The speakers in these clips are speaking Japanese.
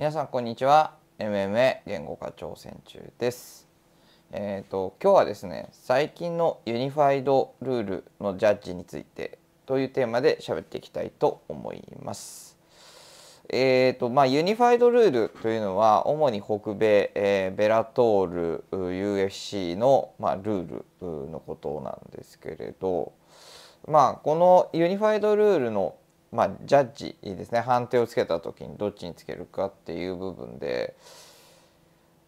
皆さんこんにちは MMA 言語化挑戦中ですえっ、ー、と今日はですね最近のユニファイドルールのジャッジについてというテーマで喋っていきたいと思いますえーとまあ、ユニファイドルールというのは主に北米、えー、ベラトール UFC の、まあ、ルールのことなんですけれど、まあ、このユニファイドルールのまあ、ジャッジですね判定をつけた時にどっちにつけるかっていう部分で、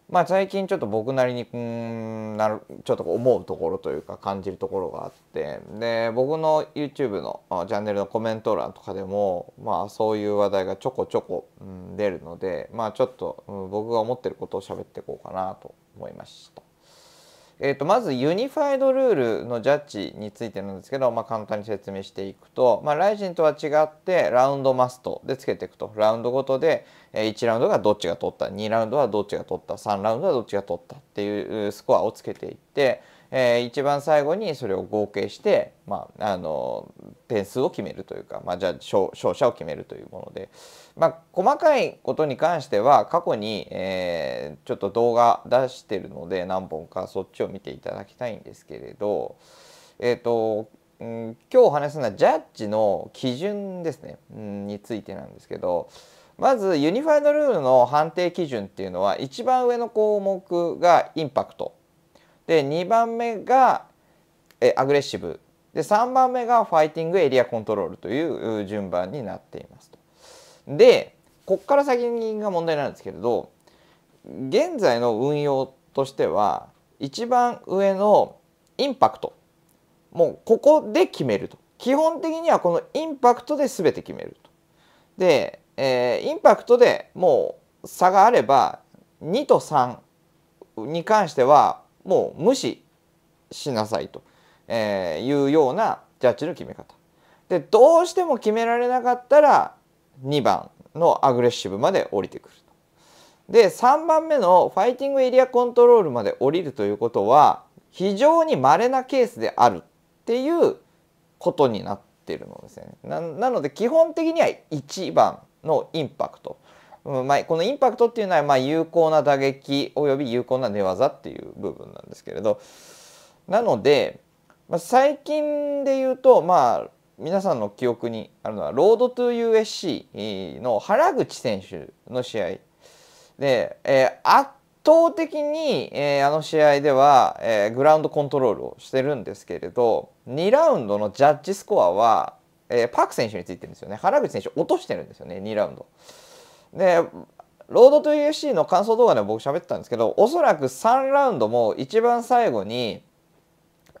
まあ、最近ちょっと僕なりにうんなるちょっと思うところというか感じるところがあってで僕の YouTube のチャンネルのコメント欄とかでも、まあ、そういう話題がちょこちょこ、うん、出るので、まあ、ちょっと、うん、僕が思ってることを喋っていこうかなと思いました。えー、とまずユニファイドルールのジャッジについてなんですけど、まあ、簡単に説明していくと、まあ、ライジンとは違ってラウンドマストでつけていくとラウンドごとで、1ラウンドがどっちが取った2ラウンドはどっちが取った3ラウンドはどっちが取ったっていうスコアをつけていって、えー、一番最後にそれを合計して、まあ、あの点数を決めるというか、まあ、じゃあ勝者を決めるというもので、まあ、細かいことに関しては過去に、えー、ちょっと動画出してるので何本かそっちを見ていただきたいんですけれど、えっ、ー、とうん、今日お話すのはジャッジの基準ですね、うん、についてなんですけど。まずユニファイドルールの判定基準っていうのは一番上の項目がインパクトで2番目がえアグレッシブで3番目がファイティングエリアコントロールという順番になっていますと。でこっから先が問題なんですけれど現在の運用としては一番上のインパクトもうここで決めると基本的にはこのインパクトで全て決めると。でえー、インパクトでもう差があれば2と3に関してはもう無視しなさいと、えいうようなジャッジの決め方。でどうしても決められなかったら2番のアグレッシブまで降りてくるで3番目のファイティングエリアコントロールまで降りるということは非常に稀なケースであるっていうことになってるのですよね。なので基本的には1番のインパクト、うんまあ、このインパクトっていうのは、まあ、有効な打撃および有効な寝技っていう部分なんですけれどなので、まあ、最近で言うとまあ皆さんの記憶にあるのはロードトゥ USC の原口選手の試合で、えー、圧倒的に、えー、あの試合では、えー、グラウンドコントロールをしてるんですけれど2ラウンドのジャッジスコアはえー、パーク選手についてるんですよね原口選手落としてるんですよね2ラウンド。でロードト UFC の感想動画で僕喋ってたんですけどおそらく3ラウンドも一番最後に、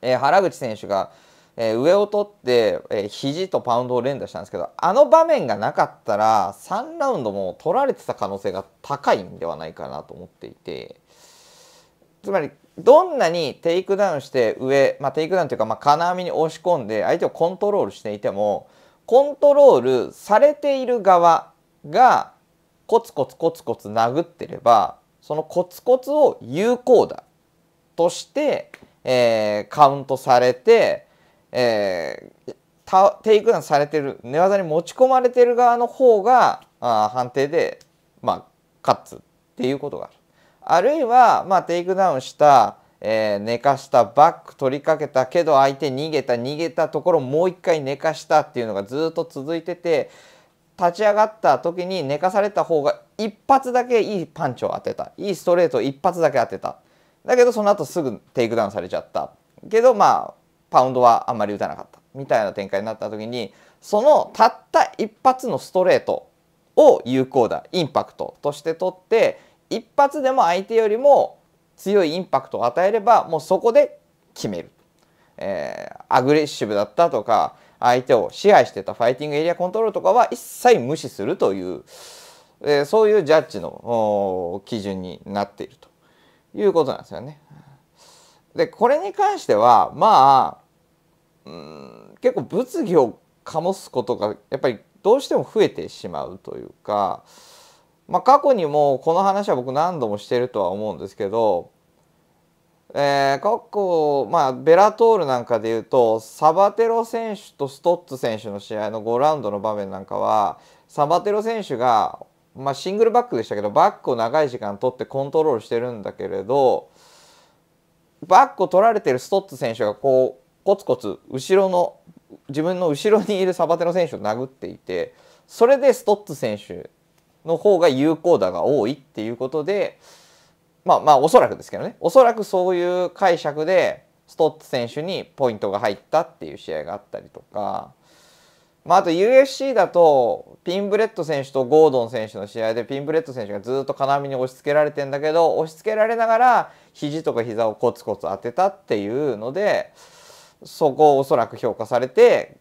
えー、原口選手が、えー、上を取って、えー、肘とパウンドを連打したんですけどあの場面がなかったら3ラウンドも取られてた可能性が高いんではないかなと思っていてつまりどんなにテイクダウンして上、まあ、テイクダウンというか、まあ、金網に押し込んで相手をコントロールしていてもコントロールされている側がコツコツコツコツ殴ってればそのコツコツを有効打として、えー、カウントされて、えー、テイクダウンされてる寝技に持ち込まれてる側の方があ判定で、まあ、勝つっていうことがある。あるいは、まあ、テイクダウンした、えー、寝かしたバック取りかけたけど相手逃げた逃げたところもう一回寝かしたっていうのがずっと続いてて立ち上がった時に寝かされた方が一発だけいいパンチを当てたいいストレートを一発だけ当てただけどその後すぐテイクダウンされちゃったけどまあパウンドはあんまり打たなかったみたいな展開になった時にそのたった一発のストレートを有効だインパクトとして取って一発でも相手よりも強いインパクトを与えればもうそこで決める、えー、アグレッシブだったとか相手を支配してたファイティングエリアコントロールとかは一切無視するという、えー、そういうジャッジの基準になっているということなんですよね。でこれに関してはまあうん結構物議を醸すことがやっぱりどうしても増えてしまうというか。まあ、過去にもこの話は僕何度もしてるとは思うんですけど、えー、過去、まあ、ベラトールなんかでいうとサバテロ選手とストッツ選手の試合の5ラウンドの場面なんかはサバテロ選手が、まあ、シングルバックでしたけどバックを長い時間取ってコントロールしてるんだけれどバックを取られてるストッツ選手がこうコツコツ後ろの自分の後ろにいるサバテロ選手を殴っていてそれでストッツ選手の方が有効打が多いっていうことでまあまあおそらくですけどねおそらくそういう解釈でストッツ選手にポイントが入ったっていう試合があったりとか、まあ、あと UFC だとピンブレット選手とゴードン選手の試合でピンブレット選手がずっと金網に押し付けられてんだけど押し付けられながら肘とか膝をコツコツ当てたっていうのでそこをおそらく評価されて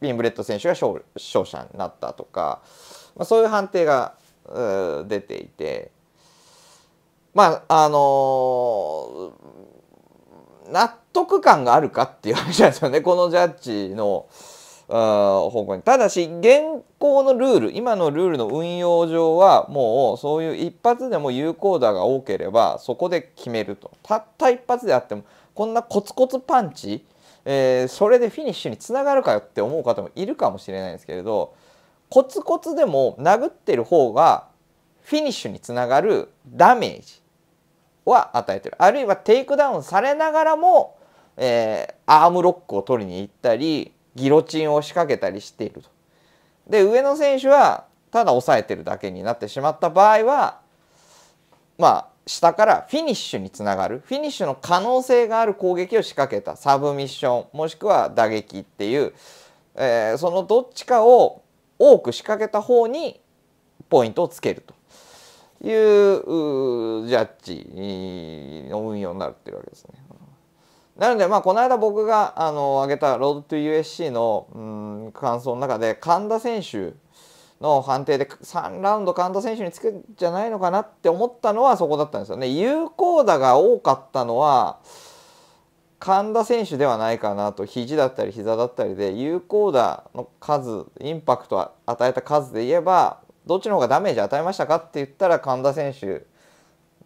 ピンブレット選手が勝者になったとかまあ、そういう判定が出ていてまああのー、納得感があるかっていう話なんですよねこのジャッジの方向に。ただし現行のルール今のルールの運用上はもうそういう一発でも有効打が多ければそこで決めると。たった一発であってもこんなコツコツパンチ、えー、それでフィニッシュにつながるかよって思う方もいるかもしれないですけれど。コツコツでも殴ってる方がフィニッシュにつながるダメージは与えてるあるいはテイクダウンされながらも、えー、アームロックを取りに行ったりギロチンを仕掛けたりしていると。で上の選手はただ抑えてるだけになってしまった場合はまあ下からフィニッシュにつながるフィニッシュの可能性がある攻撃を仕掛けたサブミッションもしくは打撃っていう、えー、そのどっちかを多く仕掛けた方にポイントをつけるというジャッジの運用になるっていうわけですね。なのでまあこの間僕があの挙げたロードトゥ USC のうん感想の中で神田選手の判定で3ラウンド神田選手につくんじゃないのかなって思ったのはそこだったんですよね。有効打が多かったのは神田選手ではないかなと肘だったり膝だったりで有効打の数インパクトを与えた数で言えばどっちの方がダメージ与えましたかって言ったら神田選手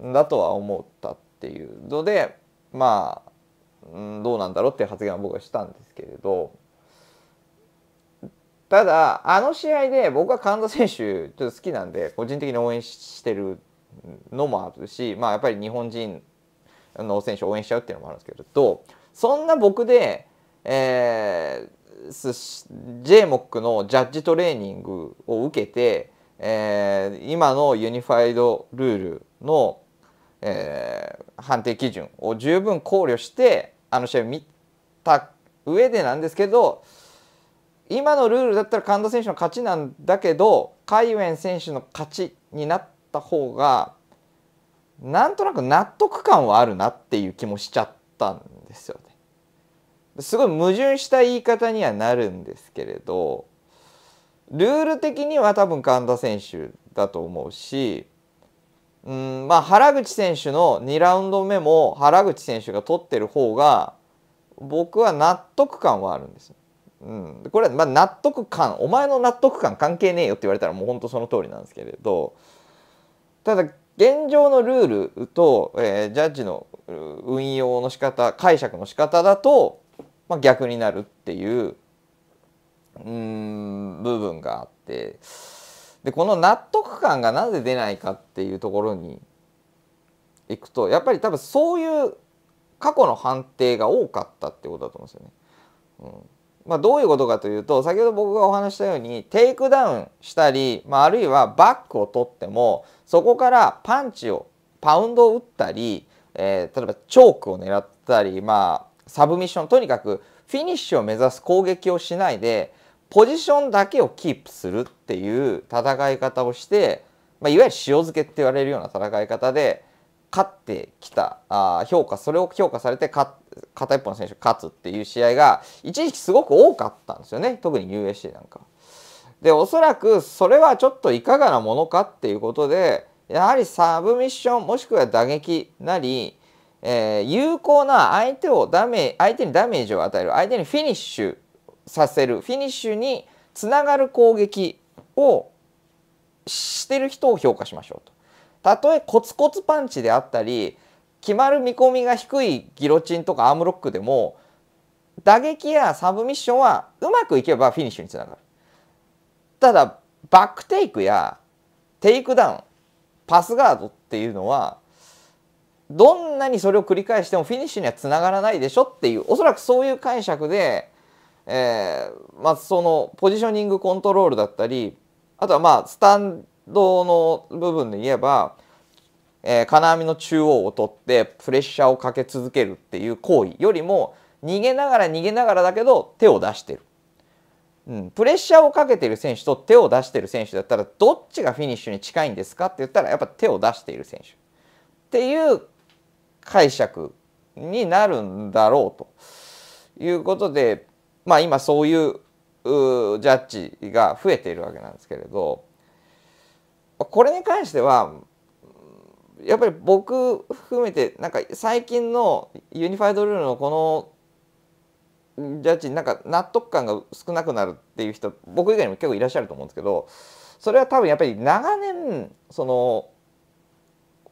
だとは思ったっていうのでまあどうなんだろうっていう発言は僕はしたんですけれどただあの試合で僕は神田選手ちょっと好きなんで個人的に応援してるのもあるしまあやっぱり日本人あの選手を応援しちゃうっていうのもあるんですけれどそんな僕で、えー、JMOC のジャッジトレーニングを受けて、えー、今のユニファイドルールの、えー、判定基準を十分考慮してあの試合を見た上でなんですけど今のルールだったら神田選手の勝ちなんだけど海ウェン選手の勝ちになった方がなんとなく納得感はあるなっていう気もしちゃったんですよね。すごい矛盾した言い方にはなるんですけれどルール的には多分神田選手だと思うし、うんまあ、原口選手の2ラウンド目も原口選手が取ってる方が僕は納得感はあるんです。うん、これはま納得感お前の納得感関係ねえよって言われたらもう本当その通りなんですけれどただ現状のルールと、えー、ジャッジの運用の仕方解釈の仕方だと、まあ、逆になるっていううん部分があってでこの納得感がなぜ出ないかっていうところにいくとやっぱり多分そういう過去の判定が多かったってことだと思うんですよね。うんまあ、どういうことかというと先ほど僕がお話したようにテイクダウンしたり、まあ、あるいはバックを取ってもそこからパンチをパウンドを打ったり、えー、例えばチョークを狙ったり、まあ、サブミッションとにかくフィニッシュを目指す攻撃をしないでポジションだけをキープするっていう戦い方をして、まあ、いわゆる塩漬けって言われるような戦い方で勝ってきたあ評価それを評価されて勝片一方の選手が勝つっていう試合が一時期すごく多かったんですよね特に USC なんか。でおそらくそれはちょっといかがなものかっていうことでやはりサブミッションもしくは打撃なり、えー、有効な相手をダメ相手にダメージを与える相手にフィニッシュさせるフィニッシュにつながる攻撃をしてる人を評価しましょうと。たとえコツコツパンチであったり決まる見込みが低いギロチンとかアームロックでも打撃やサブミッションはうまくいけばフィニッシュにつながる。ただバックテイクやテイクダウンパスガードっていうのはどんなにそれを繰り返してもフィニッシュにはつながらないでしょっていうおそらくそういう解釈で、えーまあ、そのポジショニングコントロールだったりあとはまあスタンドの部分で言えばえー、金網の中央を取ってプレッシャーをかけ続けるっていう行為よりも逃げながら逃げながらだけど手を出してる、うん、プレッシャーをかけてる選手と手を出してる選手だったらどっちがフィニッシュに近いんですかって言ったらやっぱ手を出している選手っていう解釈になるんだろうということでまあ今そういうジャッジが増えているわけなんですけれどこれに関してはやっぱり僕含めてなんか最近のユニファイドルールのこのジャッジなんか納得感が少なくなるっていう人僕以外にも結構いらっしゃると思うんですけどそれは多分やっぱり長年その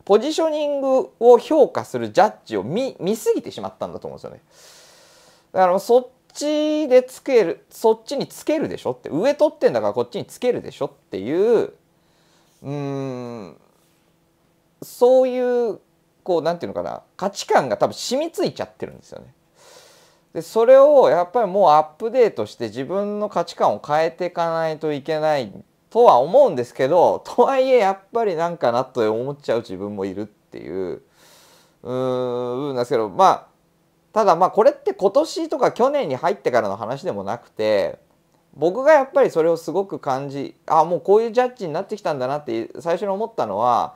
ポジショニングを評価するジャッジを見見すぎてしまったんだと思うんですよね。だからそっちでつけるそっちにつけるでしょって上取ってんだからこっちにつけるでしょっていううんそういうこうなんていうのかな価値観が多分染みついちゃってるんですよね。でそれをやっぱりもうアップデートして自分の価値観を変えていかないといけないとは思うんですけど とはいえやっぱりなんかなと思っちゃう自分もいるっていううんですけどまあただまあこれって今年とか去年に入ってからの話でもなくて僕がやっぱりそれをすごく感じあもうこういうジャッジになってきたんだなって最初に思ったのは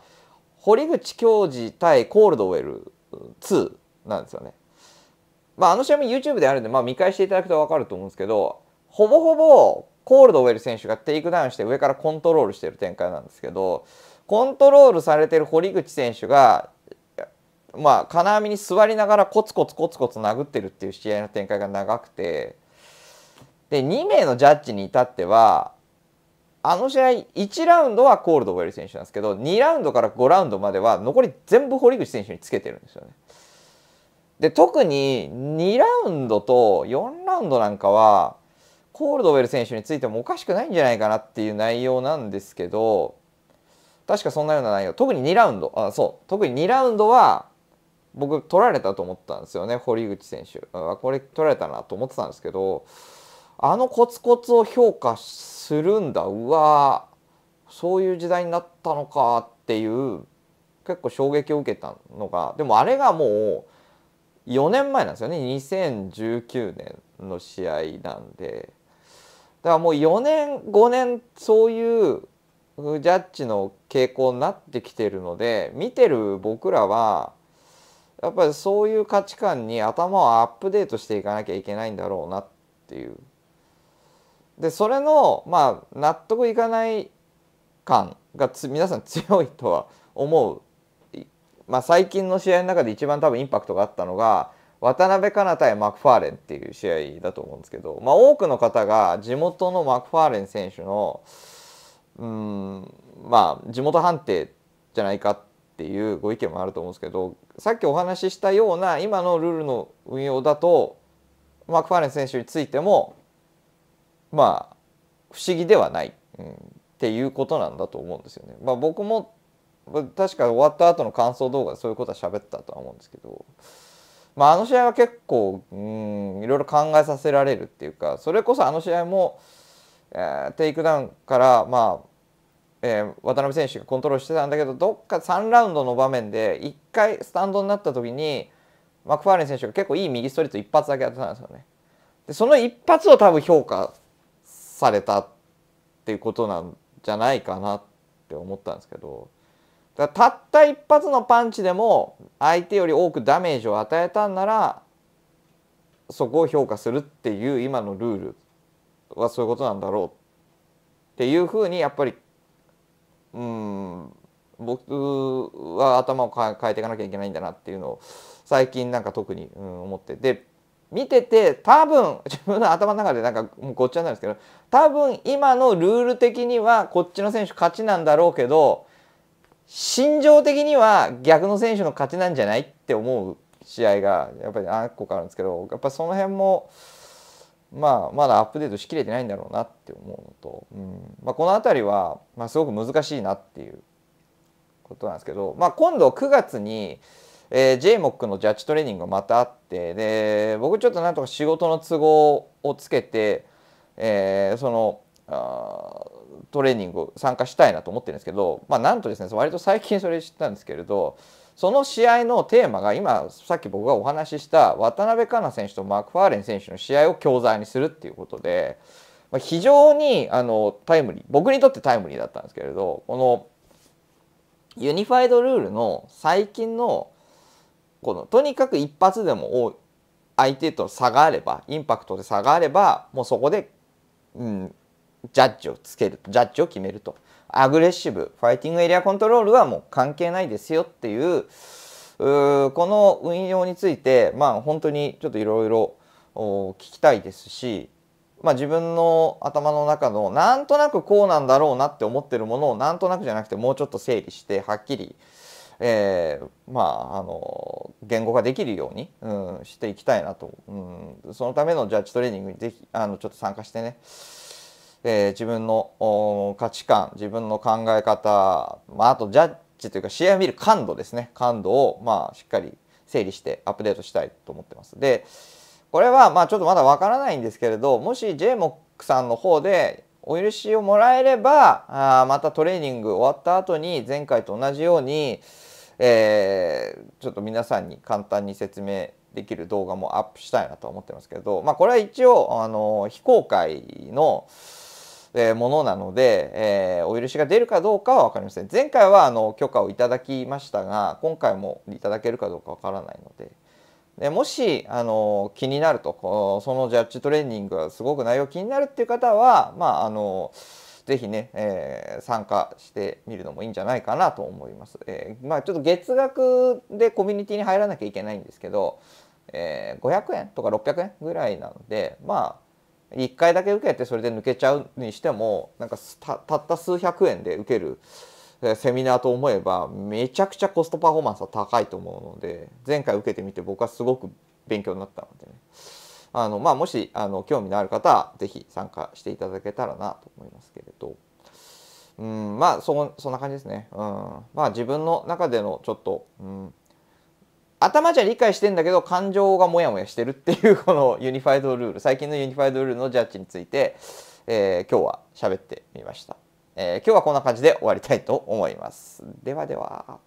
堀口教授対コールドウェル2なんですよね。まあ、あの試合も YouTube であるんで、まあ、見返していただくと分かると思うんですけど、ほぼほぼコールドウェル選手がテイクダウンして上からコントロールしてる展開なんですけど、コントロールされてる堀口選手が、まあ、金網に座りながらコツコツコツコツ殴ってるっていう試合の展開が長くて、で、2名のジャッジに至っては、あの試合1ラウンドはコールドウェル選手なんですけど2ラウンドから5ラウンドまでは残り全部堀口選手につけてるんですよね。で特に2ラウンドと4ラウンドなんかはコールドウェル選手についてもおかしくないんじゃないかなっていう内容なんですけど確かそんなような内容特に2ラウンドあそう特に2ラウンドは僕取られたと思ったんですよね堀口選手これ取られたなと思ってたんですけどあのコツコツを評価するんだうわそういう時代になったのかっていう結構衝撃を受けたのがでもあれがもう4年前なんですよね2019年の試合なんでだからもう4年5年そういうジャッジの傾向になってきてるので見てる僕らはやっぱりそういう価値観に頭をアップデートしていかなきゃいけないんだろうなっていうでそれのまあ納得いかない感が皆さん強いとは思う、まあ、最近の試合の中で一番多分インパクトがあったのが渡辺かな対マクファーレンっていう試合だと思うんですけど、まあ、多くの方が地元のマクファーレン選手のうんまあ地元判定じゃないかっていうご意見もあると思うんですけどさっきお話ししたような今のルールの運用だとマクファーレン選手についてもまあ不思議ではない、うん、っていうことなんだと思うんですよね。まあ、僕も確か終わった後の感想動画でそういうことは喋ったとは思うんですけど、まあ、あの試合は結構うんいろいろ考えさせられるっていうかそれこそあの試合も、えー、テイクダウンから、まあえー、渡辺選手がコントロールしてたんだけどどっか3ラウンドの場面で1回スタンドになった時にマクファーレン選手が結構いい右ストレート一発だけやってたんですよね。でその一発を多分評価されたっていうことなんじゃないかなって思ったんですけどだたった一発のパンチでも相手より多くダメージを与えたんならそこを評価するっていう今のルールはそういうことなんだろうっていうふうにやっぱりうん僕は頭を変えていかなきゃいけないんだなっていうのを最近なんか特に、うん、思ってで見てて多分 自分の頭の中でなんかもうごっちゃなんですけど多分今のルール的にはこっちの選手勝ちなんだろうけど心情的には逆の選手の勝ちなんじゃないって思う試合がやっぱり何個かあるんですけどやっぱその辺も、まあ、まだアップデートしきれてないんだろうなって思うのと、うんまあ、この辺りは、まあ、すごく難しいなっていうことなんですけど、まあ、今度9月にえー、JMOC のジャッジトレーニングがまたあってで僕ちょっとなんとか仕事の都合をつけて、えー、そのあトレーニング参加したいなと思ってるんですけど、まあ、なんとですね割と最近それ知ったんですけれどその試合のテーマが今さっき僕がお話しした渡辺香奈選手とマクファーレン選手の試合を教材にするっていうことで、まあ、非常にあのタイムリー僕にとってタイムリーだったんですけれどこのユニファイドルールの最近のこのとにかく一発でも相手と差があればインパクトで差があればもうそこで、うん、ジャッジをつけるジャッジを決めるとアグレッシブファイティングエリアコントロールはもう関係ないですよっていうこの運用についてまあ本当にちょっといろいろ聞きたいですし、まあ、自分の頭の中のなんとなくこうなんだろうなって思ってるものをなんとなくじゃなくてもうちょっと整理してはっきりえー、まああの言語化できるように、うん、していきたいなと、うん、そのためのジャッジトレーニングにぜひあのちょっと参加してね、えー、自分の価値観自分の考え方、まあ、あとジャッジというか試合を見る感度ですね感度を、まあ、しっかり整理してアップデートしたいと思ってます。でこれはまあちょっとまだわからないんですけれどもし JMOC さんの方でお許しをもらえればあまたトレーニング終わった後に前回と同じようにえー、ちょっと皆さんに簡単に説明できる動画もアップしたいなと思ってますけど、まあ、これは一応あの非公開の、えー、ものなので、えー、お許しが出るかどうかは分かりません前回はあの許可をいただきましたが今回もいただけるかどうか分からないので。でもしあの気になるとそのジャッジトレーニングがすごく内容気になるっていう方はまああのぜひね、えー、参加してみるのもいいんじゃないかなと思います。えー、まあ、ちょっと月額でコミュニティに入らなきゃいけないんですけど、えー、500円とか600円ぐらいなので、まあ、1回だけ受けてそれで抜けちゃうにしても、なんかたった数百円で受けるセミナーと思えば、めちゃくちゃコストパフォーマンスは高いと思うので、前回受けてみて僕はすごく勉強になったのでね。あの、まあ、もしあの興味のある方は是非参加していただけたらなと思いますけれど。うん、まあそそんな感じですね。うん、まあ自分の中でのちょっと、うん、頭じゃ理解してんだけど感情がモヤモヤしてるっていう このユニファイドルール最近のユニファイドルールのジャッジについて、えー、今日は喋ってみました、えー、今日はこんな感じで終わりたいと思います。ではでは。